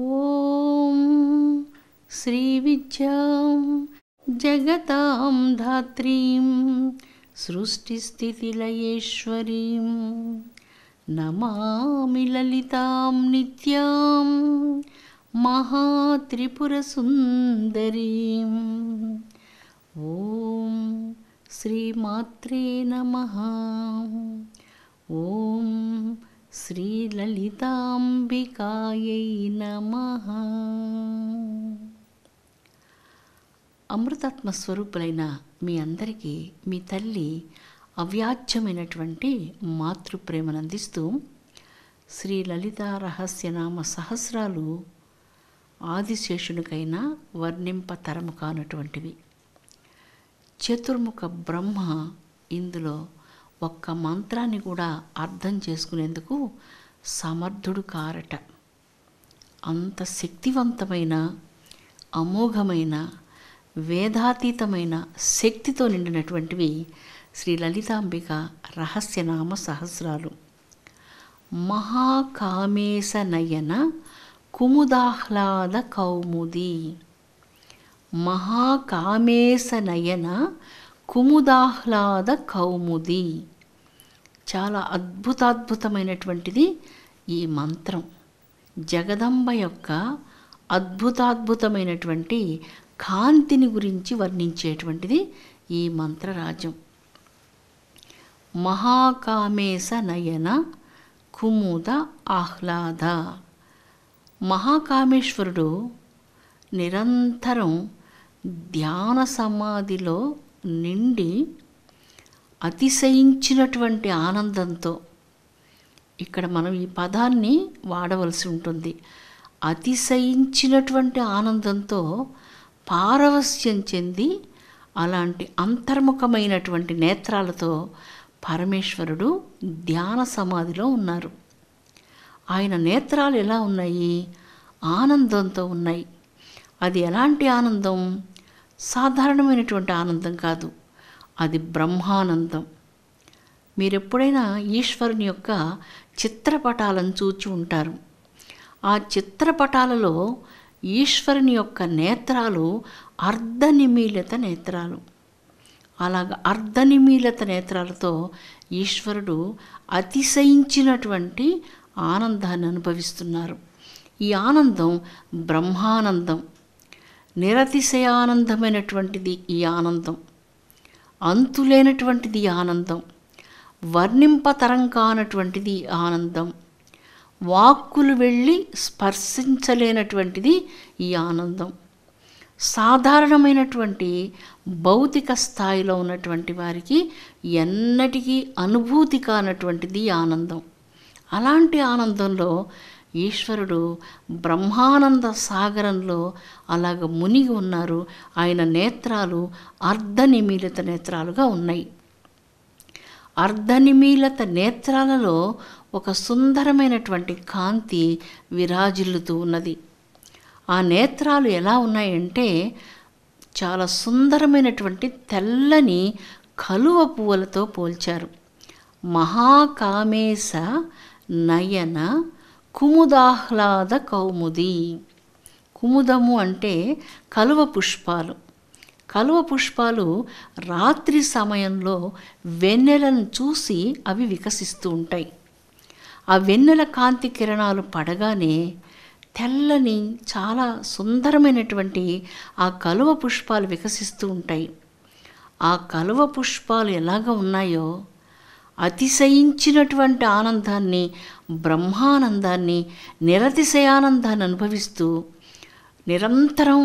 ॐ श्रीविद्यां जगतां धात्रीं सृष्टिस्थितिलयेश्वरीं नमामि ललितां नित्यां महात्रिपुरसुन्दरीं ॐ श्रीमात्रे नमः ॐ శ్రీలలితాంబికాయ నమ అమృతాత్మ స్వరూపులైన మీ అందరికీ మీ తల్లి అవ్యాజ్యమైనటువంటి మాతృప్రేమను అందిస్తూ శ్రీ లలిత రహస్యనామ సహస్రాలు ఆదిశేషునికైనా వర్ణింపతరము కానటువంటివి చతుర్ముఖ బ్రహ్మ ఇందులో ఒక్క మంత్రాన్ని కూడా అర్థం చేసుకునేందుకు సమర్థుడు కారట అంత శక్తివంతమైన అమోఘమైన వేదాతీతమైన శక్తితో నిండినటువంటివి శ్రీ లలితాంబిక రహస్యనామ సహస్రాలు మహాకామేశ నయన కుముదాహ్లాద కౌముది మహాకామేశ నయన కుముదాహ్లాద కౌముది చాలా అద్భుతాద్భుతమైనటువంటిది ఈ మంత్రం జగదంబ యొక్క అద్భుతాద్భుతమైనటువంటి కాంతిని గురించి వర్ణించేటువంటిది ఈ మంత్రరాజ్యం మహాకామేశ నయన కుముద ఆహ్లాద మహాకామేశ్వరుడు నిరంతరం ధ్యాన సమాధిలో నిండి అతిశయించినటువంటి ఆనందంతో ఇక్కడ మనం ఈ పదాన్ని వాడవలసి ఉంటుంది అతిశయించినటువంటి ఆనందంతో పారవస్యం చెంది అలాంటి అంతర్ముఖమైనటువంటి నేత్రాలతో పరమేశ్వరుడు ధ్యాన సమాధిలో ఉన్నారు ఆయన నేత్రాలు ఎలా ఉన్నాయి ఆనందంతో ఉన్నాయి అది ఎలాంటి ఆనందం సాధారణమైనటువంటి ఆనందం కాదు అది బ్రహ్మానందం మీరెప్పుడైనా ఈశ్వరుని యొక్క చిత్రపటాలను చూచి ఉంటారు ఆ చిత్రపటాలలో ఈశ్వరుని యొక్క నేత్రాలు అర్ధనిమీలత నేత్రాలు అలాగ అర్ధనిమీలత నేత్రాలతో ఈశ్వరుడు అతిశయించినటువంటి ఆనందాన్ని అనుభవిస్తున్నారు ఈ ఆనందం బ్రహ్మానందం నిరతిశయానందమైనటువంటిది ఈ ఆనందం అంతులేనటువంటిది ఆనందం వర్ణింపతరం కానటువంటిది ఆనందం వాక్కులు వెళ్ళి స్పర్శించలేనటువంటిది ఈ ఆనందం సాధారణమైనటువంటి భౌతిక స్థాయిలో ఉన్నటువంటి వారికి ఎన్నటికీ అనుభూతి కానటువంటిది ఆనందం అలాంటి ఆనందంలో ఈశ్వరుడు బ్రహ్మానంద సాగరంలో అలాగ మునిగి ఉన్నారు ఆయన నేత్రాలు అర్ధనిమీలిత నేత్రాలుగా ఉన్నాయి అర్ధనిమీలత నేత్రాలలో ఒక సుందరమైనటువంటి కాంతి విరాజిల్లుతూ ఉన్నది ఆ నేత్రాలు ఎలా ఉన్నాయంటే చాలా సుందరమైనటువంటి తెల్లని కలువ పువ్వులతో పోల్చారు మహాకామేశ నయన కుముదాహ్లాద కౌముది కుముదము అంటే కలువ పుష్పాలు కలువ పుష్పాలు రాత్రి సమయంలో వెన్నెలను చూసి అవి వికసిస్తూ ఉంటాయి ఆ వెన్నెల కాంతి కిరణాలు పడగానే తెల్లని చాలా సుందరమైనటువంటి ఆ కలువ పుష్పాలు వికసిస్తూ ఉంటాయి ఆ కలువ పుష్పాలు ఎలాగ ఉన్నాయో అతిశయించినటువంటి ఆనందాన్ని బ్రహ్మానందాన్ని నిరతిశయానందాన్ని అనుభవిస్తూ నిరంతరం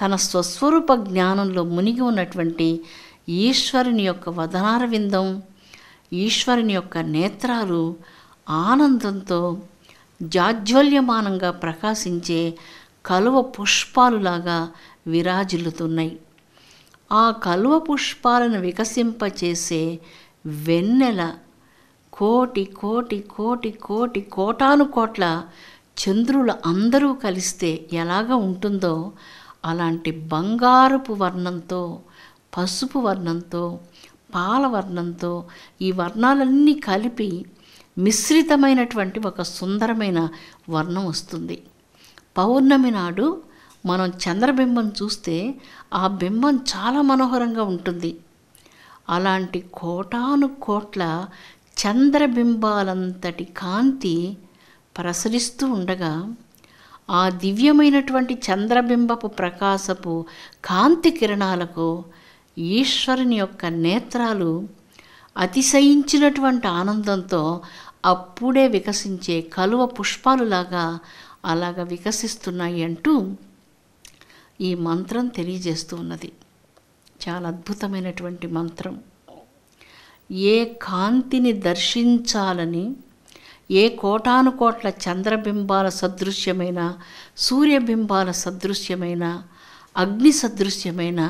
తన స్వస్వరూప జ్ఞానంలో మునిగి ఉన్నటువంటి ఈశ్వరుని యొక్క వదనార విందం ఈశ్వరుని యొక్క నేత్రాలు ఆనందంతో జాజ్వల్యమానంగా ప్రకాశించే కలువ పుష్పాలులాగా విరాజిల్లుతున్నాయి ఆ కలువ పుష్పాలను వికసింపచేసే వెన్నెల కోటి కోటి కోటి కోటి కోటాను కోట్ల చంద్రులు అందరూ కలిస్తే ఎలాగ ఉంటుందో అలాంటి బంగారపు వర్ణంతో పసుపు వర్ణంతో పాల వర్ణంతో ఈ వర్ణాలన్నీ కలిపి మిశ్రితమైనటువంటి ఒక సుందరమైన వర్ణం వస్తుంది పౌర్ణమి నాడు మనం చంద్రబింబం చూస్తే ఆ బింబం చాలా మనోహరంగా ఉంటుంది అలాంటి కోటాను కోట్ల చంద్రబింబాలంతటి కాంతి ప్రసరిస్తూ ఉండగా ఆ దివ్యమైనటువంటి చంద్రబింబపు ప్రకాశపు కాంతి కిరణాలకు ఈశ్వరుని యొక్క నేత్రాలు అతిశయించినటువంటి ఆనందంతో అప్పుడే వికసించే కలువ పుష్పాలులాగా అలాగ వికసిస్తున్నాయి అంటూ ఈ మంత్రం తెలియజేస్తూ ఉన్నది చాలా అద్భుతమైనటువంటి మంత్రం ఏ కాంతిని దర్శించాలని ఏ కోటాను కోట్ల చంద్రబింబాల సదృశ్యమైన సూర్యబింబాల సదృశ్యమైన అగ్ని సదృశ్యమైన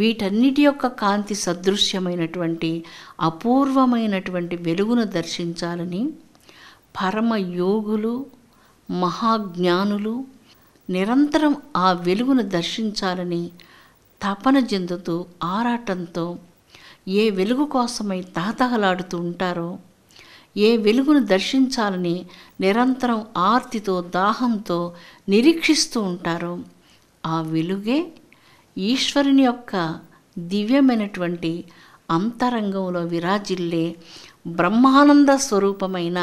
వీటన్నిటి యొక్క కాంతి సదృశ్యమైనటువంటి అపూర్వమైనటువంటి వెలుగును దర్శించాలని పరమయోగులు మహాజ్ఞానులు నిరంతరం ఆ వెలుగును దర్శించాలని తపన చెందుతూ ఆరాటంతో ఏ వెలుగు కోసమై తహతహలాడుతూ ఉంటారో ఏ వెలుగును దర్శించాలని నిరంతరం ఆర్తితో దాహంతో నిరీక్షిస్తూ ఉంటారో ఆ వెలుగే ఈశ్వరుని యొక్క దివ్యమైనటువంటి అంతరంగంలో విరాజిల్లే బ్రహ్మానంద స్వరూపమైన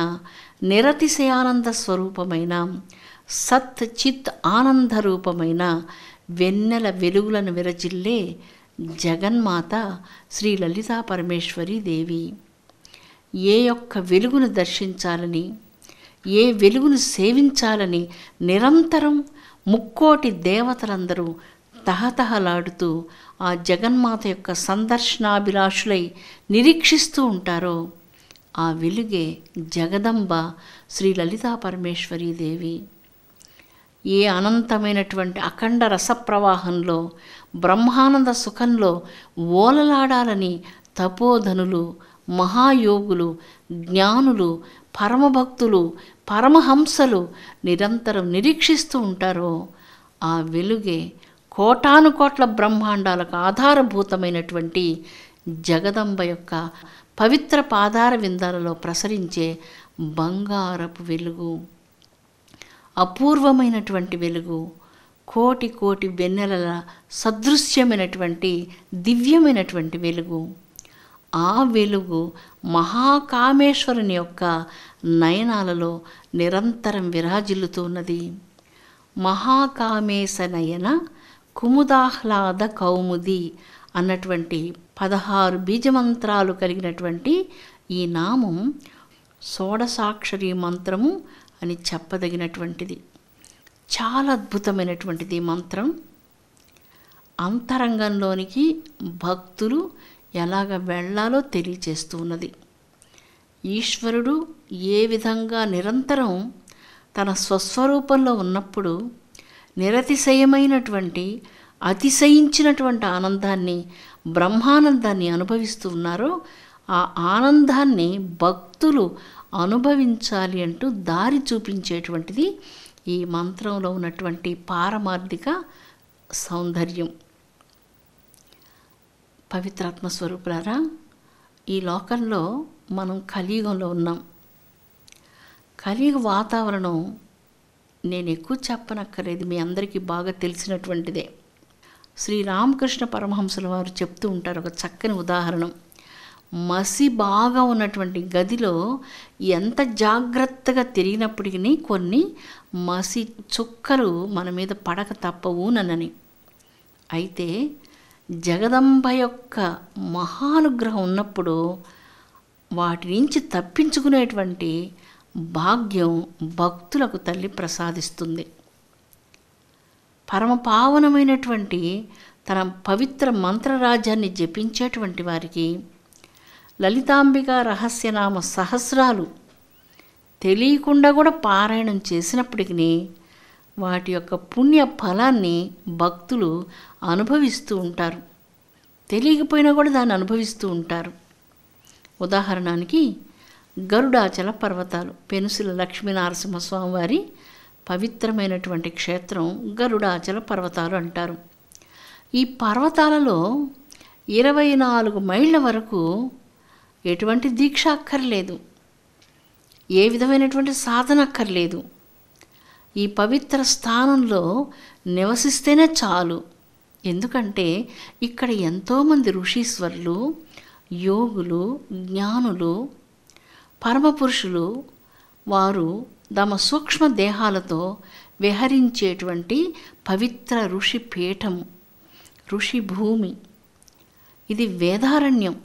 నిరతిశయానంద స్వరూపమైన సత్ చిత్ ఆనంద రూపమైన వెన్నెల వెలుగులను విరజిల్లే జగన్మాత శ్రీ లలితా పరమేశ్వరి దేవి ఏ యొక్క వెలుగును దర్శించాలని ఏ వెలుగును సేవించాలని నిరంతరం ముక్కోటి దేవతలందరూ తహతహలాడుతూ ఆ జగన్మాత యొక్క సందర్శనాభిలాషులై నిరీక్షిస్తూ ఉంటారో ఆ వెలుగే జగదంబ శ్రీ లలితా పరమేశ్వరీ దేవి ఏ అనంతమైనటువంటి అఖండ రసప్రవాహంలో బ్రహ్మానంద సుఖంలో ఓలలాడాలని తపోధనులు మహాయోగులు జ్ఞానులు పరమభక్తులు పరమహంసలు నిరంతరం నిరీక్షిస్తూ ఉంటారో ఆ వెలుగే కోటాను కోట్ల బ్రహ్మాండాలకు ఆధారభూతమైనటువంటి జగదంబ యొక్క పవిత్ర పాదార విందాలలో ప్రసరించే బంగారపు వెలుగు అపూర్వమైనటువంటి వెలుగు కోటి కోటి వెన్నెలల సదృశ్యమైనటువంటి దివ్యమైనటువంటి వెలుగు ఆ వెలుగు మహాకామేశ్వరుని యొక్క నయనాలలో నిరంతరం విరాజిల్లుతున్నది మహాకామేశ నయన కుముదాహ్లాద కౌముది అన్నటువంటి పదహారు బీజమంత్రాలు కలిగినటువంటి ఈ నామం షోడసాక్షరి మంత్రము అని చెప్పదగినటువంటిది చాలా అద్భుతమైనటువంటిది మంత్రం అంతరంగంలోనికి భక్తులు ఎలాగ వెళ్ళాలో తెలియచేస్తూ ఉన్నది ఈశ్వరుడు ఏ విధంగా నిరంతరం తన స్వస్వరూపంలో ఉన్నప్పుడు నిరతిశయమైనటువంటి అతిశయించినటువంటి ఆనందాన్ని బ్రహ్మానందాన్ని అనుభవిస్తూ ఉన్నారో ఆ ఆనందాన్ని భక్తులు అనుభవించాలి అంటూ దారి చూపించేటువంటిది ఈ మంత్రంలో ఉన్నటువంటి పారమార్థిక సౌందర్యం పవిత్రాత్మ స్వరూపులారా ఈ లోకంలో మనం కలియుగంలో ఉన్నాం కలియుగ వాతావరణం నేను ఎక్కువ చెప్పనక్కర్లేదు మీ అందరికీ బాగా తెలిసినటువంటిదే శ్రీ రామకృష్ణ పరమహంసుల వారు చెప్తూ ఉంటారు ఒక చక్కని ఉదాహరణం మసి బాగా ఉన్నటువంటి గదిలో ఎంత జాగ్రత్తగా తిరిగినప్పటికీ కొన్ని మసి చుక్కలు మన మీద పడక తప్పవు నన్నని అయితే జగదంబ యొక్క మహానుగ్రహం ఉన్నప్పుడు వాటి నుంచి తప్పించుకునేటువంటి భాగ్యం భక్తులకు తల్లి ప్రసాదిస్తుంది పరమ పావనమైనటువంటి తన పవిత్ర మంత్రరాజ్యాన్ని జపించేటువంటి వారికి లలితాంబిక రహస్యనామ సహస్రాలు తెలియకుండా కూడా పారాయణం చేసినప్పటికీ వాటి యొక్క పుణ్య ఫలాన్ని భక్తులు అనుభవిస్తూ ఉంటారు తెలియకపోయినా కూడా దాన్ని అనుభవిస్తూ ఉంటారు ఉదాహరణకి గరుడాచల పర్వతాలు పెనుసుల లక్ష్మీనరసింహస్వామి వారి పవిత్రమైనటువంటి క్షేత్రం గరుడాచల పర్వతాలు అంటారు ఈ పర్వతాలలో ఇరవై నాలుగు మైళ్ళ వరకు ఎటువంటి దీక్ష అక్కర్లేదు ఏ విధమైనటువంటి సాధన అక్కర్లేదు ఈ పవిత్ర స్థానంలో నివసిస్తేనే చాలు ఎందుకంటే ఇక్కడ ఎంతోమంది ఋషీశ్వరులు యోగులు జ్ఞానులు పరమపురుషులు వారు తమ సూక్ష్మ దేహాలతో విహరించేటువంటి పవిత్ర ఋషి పీఠము ఋషి భూమి ఇది వేదారణ్యం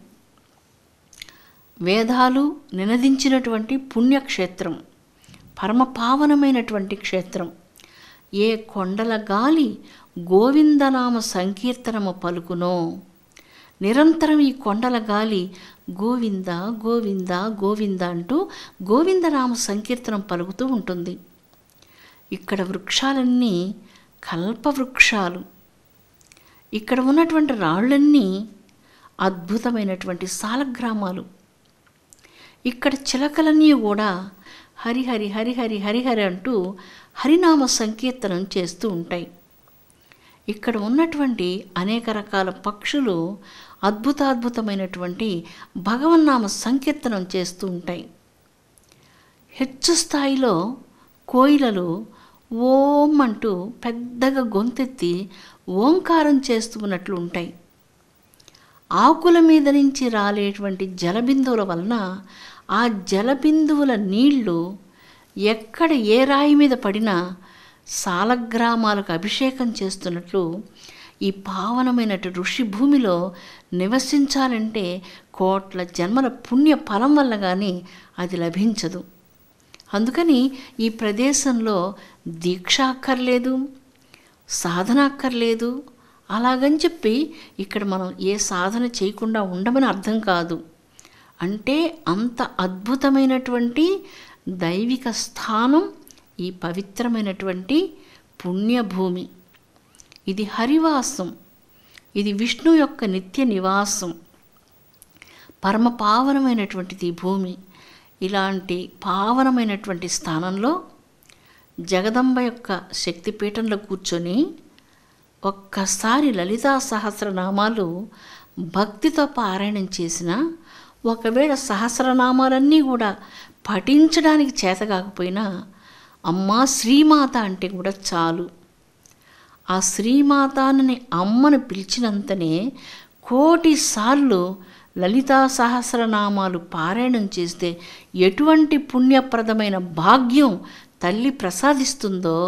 వేదాలు నినదించినటువంటి పుణ్యక్షేత్రం పరమపావనమైనటువంటి క్షేత్రం ఏ కొండల గాలి గోవిందనామ సంకీర్తనము పలుకునో నిరంతరం ఈ కొండల గాలి గోవింద గోవింద గోవింద అంటూ గోవిందనామ సంకీర్తనం పలుకుతూ ఉంటుంది ఇక్కడ వృక్షాలన్నీ కల్పవృక్షాలు ఇక్కడ ఉన్నటువంటి రాళ్ళన్నీ అద్భుతమైనటువంటి సాలగ్రామాలు ఇక్కడ చిలకలన్నీ కూడా హరిహరి హరిహరి హరిహరి అంటూ హరినామ సంకీర్తనం చేస్తూ ఉంటాయి ఇక్కడ ఉన్నటువంటి అనేక రకాల పక్షులు అద్భుతాద్భుతమైనటువంటి భగవన్నామ సంకీర్తనం చేస్తూ ఉంటాయి హెచ్చు స్థాయిలో కోయిలలు ఓం అంటూ పెద్దగా గొంతెత్తి ఓంకారం చేస్తూ ఉన్నట్లు ఉంటాయి ఆకుల మీద నుంచి రాలేటువంటి జలబిందువుల వలన ఆ జలబిందువుల నీళ్లు ఎక్కడ ఏ రాయి మీద పడినా సాలగ్రామాలకు అభిషేకం చేస్తున్నట్లు ఈ పావనమైనటు ఋషి భూమిలో నివసించాలంటే కోట్ల జన్మల పుణ్య ఫలం వల్ల కానీ అది లభించదు అందుకని ఈ ప్రదేశంలో దీక్ష అక్కర్లేదు సాధన అక్కర్లేదు అలాగని చెప్పి ఇక్కడ మనం ఏ సాధన చేయకుండా ఉండమని అర్థం కాదు అంటే అంత అద్భుతమైనటువంటి దైవిక స్థానం ఈ పవిత్రమైనటువంటి పుణ్యభూమి ఇది హరివాసం ఇది విష్ణు యొక్క నిత్య నివాసం పరమ పావనమైనటువంటిది భూమి ఇలాంటి పావనమైనటువంటి స్థానంలో జగదంబ యొక్క శక్తిపీఠంలో కూర్చొని ఒక్కసారి లలితా సహస్రనామాలు భక్తితో పారాయణం చేసిన ఒకవేళ సహస్రనామాలన్నీ కూడా పఠించడానికి చేత కాకపోయినా అమ్మ శ్రీమాత అంటే కూడా చాలు ఆ శ్రీమాత అని అమ్మను పిలిచినంతనే కోటిసార్లు లలితా సహస్రనామాలు పారాయణం చేస్తే ఎటువంటి పుణ్యప్రదమైన భాగ్యం తల్లి ప్రసాదిస్తుందో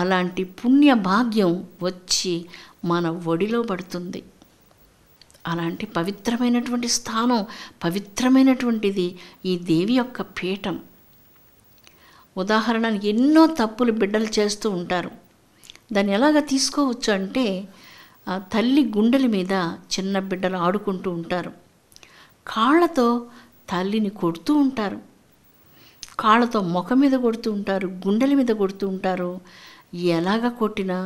అలాంటి పుణ్య భాగ్యం వచ్చి మన ఒడిలో పడుతుంది అలాంటి పవిత్రమైనటువంటి స్థానం పవిత్రమైనటువంటిది ఈ దేవి యొక్క పీఠం ఉదాహరణ ఎన్నో తప్పులు బిడ్డలు చేస్తూ ఉంటారు దాన్ని ఎలాగ తీసుకోవచ్చు అంటే తల్లి గుండెల మీద చిన్న బిడ్డలు ఆడుకుంటూ ఉంటారు కాళ్ళతో తల్లిని కొడుతూ ఉంటారు కాళ్ళతో ముఖం మీద కొడుతూ ఉంటారు గుండెల మీద కొడుతూ ఉంటారు ఎలాగ కొట్టినా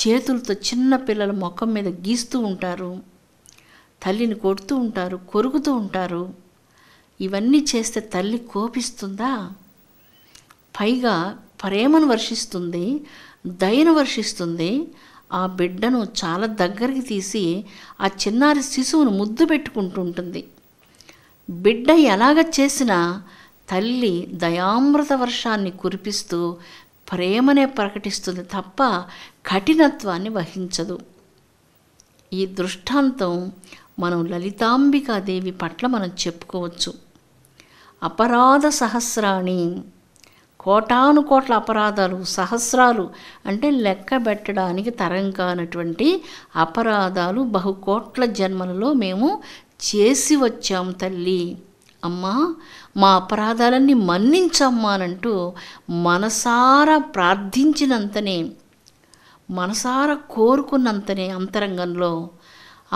చేతులతో చిన్న పిల్లల ముఖం మీద గీస్తూ ఉంటారు తల్లిని కొడుతూ ఉంటారు కొరుకుతూ ఉంటారు ఇవన్నీ చేస్తే తల్లి కోపిస్తుందా పైగా ప్రేమను వర్షిస్తుంది దయను వర్షిస్తుంది ఆ బిడ్డను చాలా దగ్గరికి తీసి ఆ చిన్నారి శిశువును ముద్దు పెట్టుకుంటుంటుంది బిడ్డ ఎలాగ చేసినా తల్లి దయామృత వర్షాన్ని కురిపిస్తూ ప్రేమనే ప్రకటిస్తుంది తప్ప కఠినత్వాన్ని వహించదు ఈ దృష్టాంతం మనం లలితాంబికాదేవి పట్ల మనం చెప్పుకోవచ్చు అపరాధ సహస్రాణి కోటాను కోట్ల అపరాధాలు సహస్రాలు అంటే లెక్క పెట్టడానికి తరం కానటువంటి అపరాధాలు బహుకోట్ల జన్మలలో మేము చేసి వచ్చాం తల్లి అమ్మా మా అపరాధాలన్నీ మన్నించమ్మానంటూ మనసారా ప్రార్థించినంతనే మనసారా కోరుకున్నంతనే అంతరంగంలో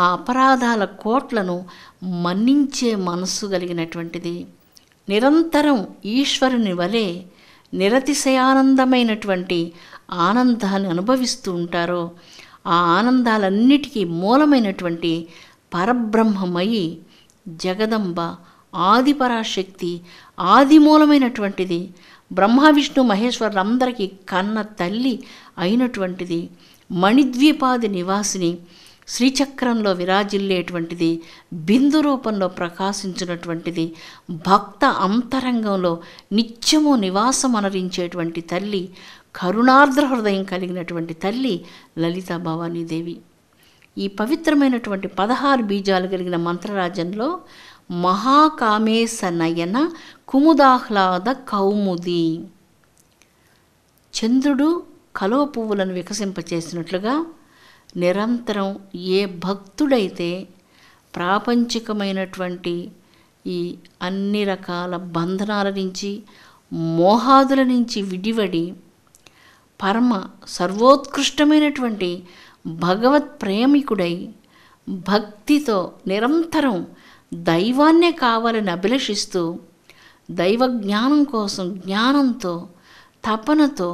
ఆ అపరాధాల కోట్లను మన్నించే మనస్సు కలిగినటువంటిది నిరంతరం ఈశ్వరుని వలె నిరతిశయానందమైనటువంటి ఆనందాన్ని అనుభవిస్తూ ఉంటారో ఆ ఆనందాలన్నిటికీ మూలమైనటువంటి పరబ్రహ్మమయి జగదంబ ఆది పరాశక్తి ఆది మూలమైనటువంటిది బ్రహ్మ విష్ణు మహేశ్వరులందరికీ కన్న తల్లి అయినటువంటిది మణిద్వీపాది నివాసిని శ్రీచక్రంలో విరాజిల్లేటువంటిది బిందు రూపంలో ప్రకాశించినటువంటిది భక్త అంతరంగంలో నిత్యము నివాసం అనరించేటువంటి తల్లి కరుణార్ద్ర హృదయం కలిగినటువంటి తల్లి లలిత భవానీదేవి ఈ పవిత్రమైనటువంటి పదహారు బీజాలు కలిగిన మంత్రరాజ్యంలో మహాకామేశ నయన కుముదాహ్లాద కౌముది చంద్రుడు కలువ పువ్వులను వికసింపచేసినట్లుగా నిరంతరం ఏ భక్తుడైతే ప్రాపంచికమైనటువంటి ఈ అన్ని రకాల బంధనాల నుంచి మోహాదుల నుంచి విడివడి పరమ సర్వోత్కృష్టమైనటువంటి భగవత్ ప్రేమికుడై భక్తితో నిరంతరం దైవాన్నే కావాలని అభిలషిస్తూ దైవ జ్ఞానం కోసం జ్ఞానంతో తపనతో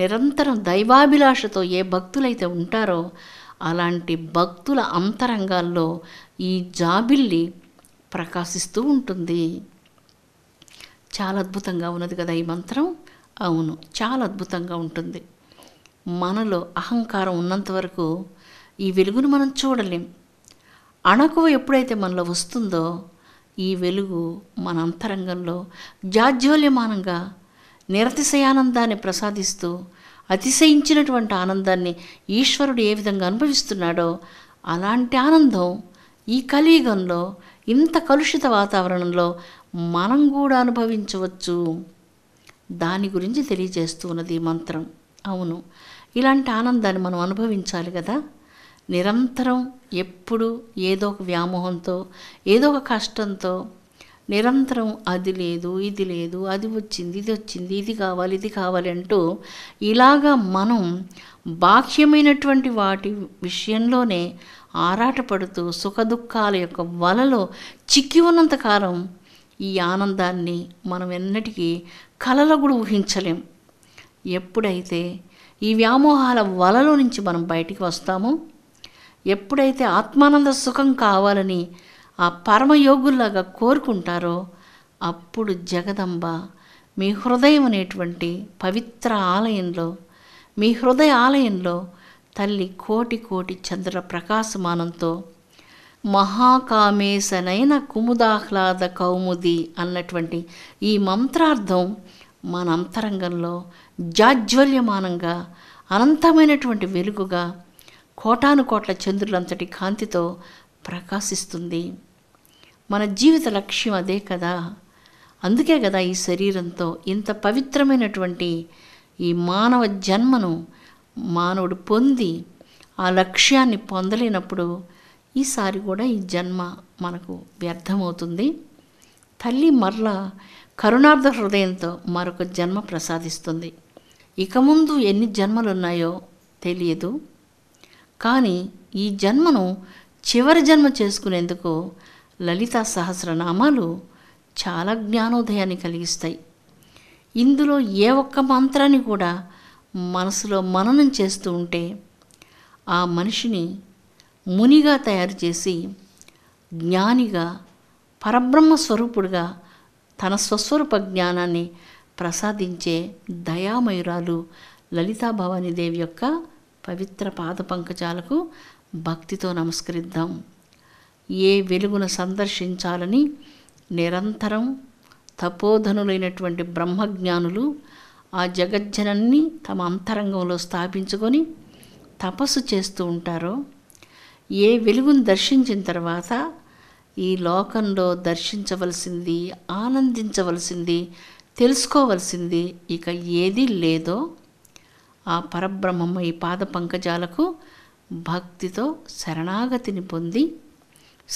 నిరంతరం దైవాభిలాషతో ఏ భక్తులైతే ఉంటారో అలాంటి భక్తుల అంతరంగాల్లో ఈ జాబిల్లి ప్రకాశిస్తూ ఉంటుంది చాలా అద్భుతంగా ఉన్నది కదా ఈ మంత్రం అవును చాలా అద్భుతంగా ఉంటుంది మనలో అహంకారం ఉన్నంత వరకు ఈ వెలుగును మనం చూడలేం అణకువ ఎప్పుడైతే మనలో వస్తుందో ఈ వెలుగు మన అంతరంగంలో జాజ్యోల్యమానంగా నిరతిశయానందాన్ని ప్రసాదిస్తూ అతిశయించినటువంటి ఆనందాన్ని ఈశ్వరుడు ఏ విధంగా అనుభవిస్తున్నాడో అలాంటి ఆనందం ఈ కలియుగంలో ఇంత కలుషిత వాతావరణంలో మనం కూడా అనుభవించవచ్చు దాని గురించి తెలియజేస్తూ ఉన్నది ఈ మంత్రం అవును ఇలాంటి ఆనందాన్ని మనం అనుభవించాలి కదా నిరంతరం ఎప్పుడు ఏదో ఒక వ్యామోహంతో ఏదో ఒక కష్టంతో నిరంతరం అది లేదు ఇది లేదు అది వచ్చింది ఇది వచ్చింది ఇది కావాలి ఇది కావాలి అంటూ ఇలాగా మనం బాహ్యమైనటువంటి వాటి విషయంలోనే ఆరాటపడుతూ దుఃఖాల యొక్క వలలో చిక్కి ఉన్నంతకాలం ఈ ఆనందాన్ని మనం ఎన్నటికీ కలలో కూడా ఊహించలేం ఎప్పుడైతే ఈ వ్యామోహాల వలలో నుంచి మనం బయటికి వస్తామో ఎప్పుడైతే ఆత్మానంద సుఖం కావాలని ఆ పరమయోగుల్లాగా కోరుకుంటారో అప్పుడు జగదంబ మీ హృదయం అనేటువంటి పవిత్ర ఆలయంలో మీ హృదయ ఆలయంలో తల్లి కోటి కోటి చంద్ర ప్రకాశమానంతో మహాకామేశనైన కుముదాహ్లాద కౌముది అన్నటువంటి ఈ మంత్రార్థం మన అంతరంగంలో జాజ్వల్యమానంగా అనంతమైనటువంటి వెలుగుగా కోటాను కోట్ల చంద్రులంతటి కాంతితో ప్రకాశిస్తుంది మన జీవిత లక్ష్యం అదే కదా అందుకే కదా ఈ శరీరంతో ఇంత పవిత్రమైనటువంటి ఈ మానవ జన్మను మానవుడు పొంది ఆ లక్ష్యాన్ని పొందలేనప్పుడు ఈసారి కూడా ఈ జన్మ మనకు వ్యర్థమవుతుంది తల్లి మరల కరుణార్థ హృదయంతో మరొక జన్మ ప్రసాదిస్తుంది ఇక ముందు ఎన్ని జన్మలున్నాయో తెలియదు కానీ ఈ జన్మను చివరి జన్మ చేసుకునేందుకు లలిత సహస్రనామాలు చాలా జ్ఞానోదయాన్ని కలిగిస్తాయి ఇందులో ఏ ఒక్క మంత్రాన్ని కూడా మనసులో మననం చేస్తూ ఉంటే ఆ మనిషిని మునిగా తయారు చేసి జ్ఞానిగా పరబ్రహ్మ స్వరూపుడుగా తన స్వస్వరూప జ్ఞానాన్ని ప్రసాదించే దయామయురాలు దేవి యొక్క పవిత్ర పాద పంకజాలకు భక్తితో నమస్కరిద్దాం ఏ వెలుగును సందర్శించాలని నిరంతరం తపోధనులైనటువంటి బ్రహ్మజ్ఞానులు ఆ జగజ్జనాన్ని తమ అంతరంగంలో స్థాపించుకొని తపస్సు చేస్తూ ఉంటారో ఏ వెలుగును దర్శించిన తర్వాత ఈ లోకంలో దర్శించవలసింది ఆనందించవలసింది తెలుసుకోవలసింది ఇక ఏది లేదో ఆ పరబ్రహ్మమ్మ ఈ పాద పంకజాలకు భక్తితో శరణాగతిని పొంది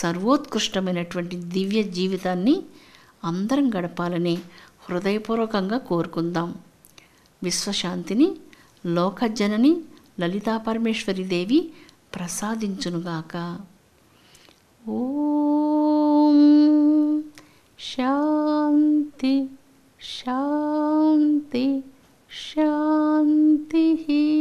సర్వోత్కృష్టమైనటువంటి దివ్య జీవితాన్ని అందరం గడపాలని హృదయపూర్వకంగా కోరుకుందాం విశ్వశాంతిని లోకజనని లలితా పరమేశ్వరి దేవి ప్రసాదించునుగాక ఓం శాంతి శాంతి శాంతి भक्तिः